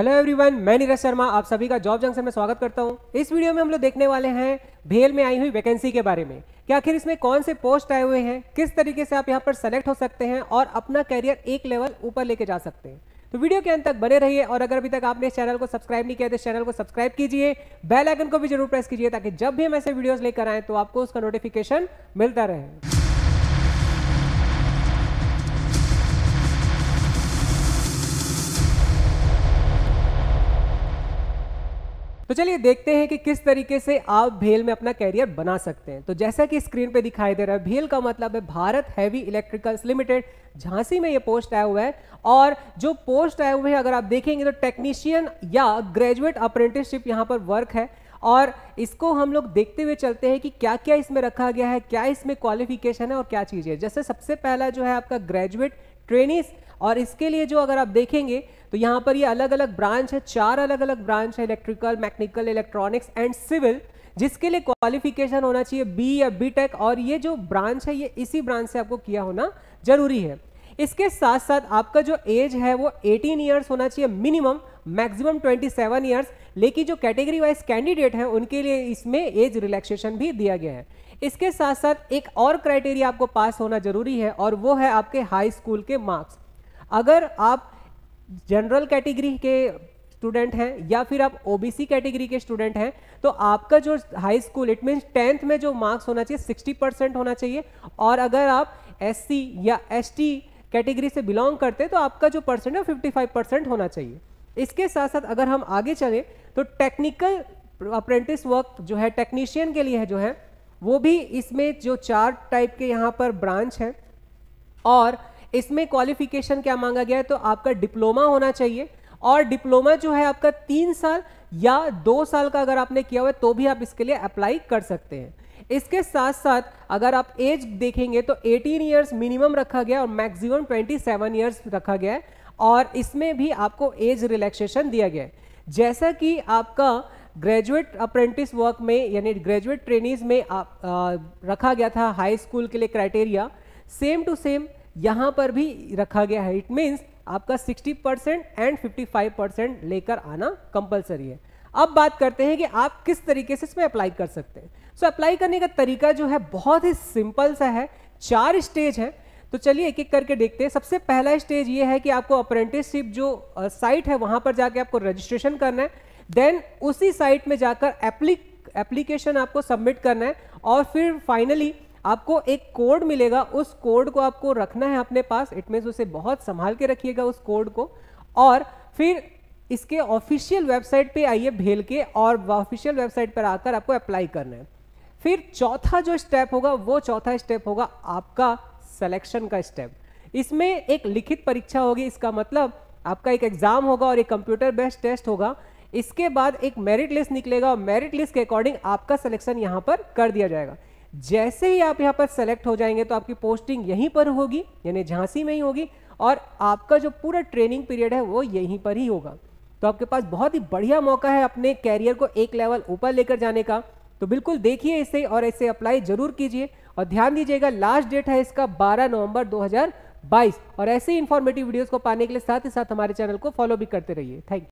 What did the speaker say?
hello everyone मैं नीरज शर्मा आप सभी का जॉब जंक्शन में स्वागत करता हूं इस वीडियो में हम लोग देखने वाले हैं भेल में आई हुई वैकेंसी के बारे में क्या आखिर इसमें कौन से पोस्ट आए हुए हैं किस तरीके से आप यहां पर सेलेक्ट हो सकते हैं और अपना कैरियर एक लेवल ऊपर लेके जा सकते हैं तो वीडियो के अंत तक बने रहिए और अगर अभी तक आपने इस चैनल को सब्सक्राइब नहीं किया तो चैनल को सब्सक्राइब कीजिए बेल आइकन को भी जरूर प्रेस कीजिए ताकि जब भी हम ऐसे वीडियोस लेकर आए तो आपको उसका नोटिफिकेशन मिलता रहे तो चलिए देखते हैं कि किस तरीके से आप भेल में अपना कैरियर बना सकते हैं तो जैसा कि स्क्रीन पे दिखाई दे रहा है भेल का मतलब है Bharat heavy electricals limited Jhansi में ये पोस्ट आया हुआ है और जो पोस्ट आए हुए हैं अगर आप देखेंगे तो टेक्नीशियन या ग्रेजुएट अप्रेंटिसशिप यहाँ पर वर्क है और इसको हम लोग देखते हुए चलते हैं कि क्या क्या इसमें रखा गया है क्या इसमें क्वालिफिकेशन है और क्या चीज़ है जैसे सबसे पहला जो है आपका ग्रेजुएट ट्रेनिस और इसके लिए जो अगर आप देखेंगे तो यहाँ पर ये अलग अलग ब्रांच है चार अलग अलग ब्रांच है electrical mechanical electronics and civil जिसके लिए क्वालिफिकेशन होना चाहिए बी या बी टेक और ये जो ब्रांच है ये इसी ब्रांच से आपको किया होना जरूरी है इसके साथ साथ आपका जो एज है वो 18 ईयर्स होना चाहिए मिनिमम मैक्सिमम 27 ईयर्स लेकिन जो कैटेगरी वाइज कैंडिडेट हैं उनके लिए इसमें एज रिलैक्सेशन भी दिया गया है इसके साथ साथ एक और क्राइटेरिया आपको पास होना जरूरी है और वो है आपके हाई स्कूल के मार्क्स अगर आप जनरल कैटेगरी के स्टूडेंट हैं या फिर आप ओबीसी कैटेगरी के स्टूडेंट हैं तो आपका जो high school it mean tenth में जो मार्क्स होना चाहिए सिक्सटी परसेंट होना चाहिए और अगर आप एससी या एसटी कैटेगरी से बिलोंग करते हैं तो आपका जो परसेंट है फिफ्टी फाइव परसेंट होना चाहिए इसके साथ साथ अगर हम आगे चलें तो टेक्निकल अप्रेंटिस वर्क जो है टेक्नीशियन के लिए जो है वो भी इसमें जो चार टाइप के यहाँ पर ब्रांच हैं और इसमें क्वालिफिकेशन क्या मांगा गया है तो आपका डिप्लोमा होना चाहिए और डिप्लोमा जो है आपका तीन साल या दो साल का अगर आपने किया हुआ है तो भी आप इसके लिए अप्लाई कर सकते हैं इसके साथ साथ अगर आप एज देखेंगे तो 18 इयर्स मिनिमम रखा गया और मैक्सिमम 27 इयर्स रखा गया है और इसमें भी आपको एज रिलैक्सेशन दिया गया है जैसा कि आपका ग्रेजुएट अप्रेंटिस वर्क में यानी ग्रेजुएट ट्रेनिंग में आप आ, रखा गया था हाई स्कूल के लिए क्राइटेरिया सेम टू सेम यहां पर भी रखा गया है इट मीन्स आपका 60 परसेंट एंड 55 परसेंट लेकर आना कंपलसरी है अब बात करते हैं कि आप किस तरीके से इसमें अप्लाई कर सकते हैं सो अप्लाई करने का तरीका जो है बहुत ही सिंपल सा है चार स्टेज है तो चलिए एक एक करके देखते हैं सबसे पहला स्टेज ये है कि आपको अप्रेंटिसशिप जो साइट है वहां पर जाके आपको रजिस्ट्रेशन करना है देन उसी साइट में जाकर एप्लीकेशन आपको सबमिट करना है और फिर फाइनली आपको एक कोड मिलेगा उस कोड को आपको रखना है अपने पास इट मीन्स उसे बहुत संभाल के रखिएगा उस कोड को और फिर इसके ऑफिशियल वेबसाइट पे आइए भेल के और ऑफिशियल वेबसाइट पर आकर आपको अप्लाई करना है फिर चौथा जो स्टेप होगा वो चौथा स्टेप होगा आपका सिलेक्शन का स्टेप इसमें एक लिखित परीक्षा होगी इसका मतलब आपका एक एग्जाम होगा और एक कंप्यूटर बेस्ड टेस्ट होगा इसके बाद एक मेरिट लिस्ट निकलेगा और मेरिट लिस्ट के अकॉर्डिंग आपका सिलेक्शन यहां पर कर दिया जाएगा जैसे ही आप यहाँ पर सेलेक्ट हो जाएंगे तो आपकी पोस्टिंग यहीं पर होगी यानी झांसी में ही होगी और आपका जो पूरा ट्रेनिंग पीरियड है वो यहीं पर ही होगा तो आपके पास बहुत ही बढ़िया मौका है अपने कैरियर को एक लेवल ऊपर लेकर जाने का तो बिल्कुल देखिए इसे और इसे अप्लाई जरूर कीजिए और ध्यान दीजिएगा लास्ट डेट है इसका 12 नवंबर 2022 और ऐसे ही इन्फॉर्मेटिव वीडियोस को पाने के लिए साथ ही साथ हमारे चैनल को फॉलो भी करते रहिए थैंक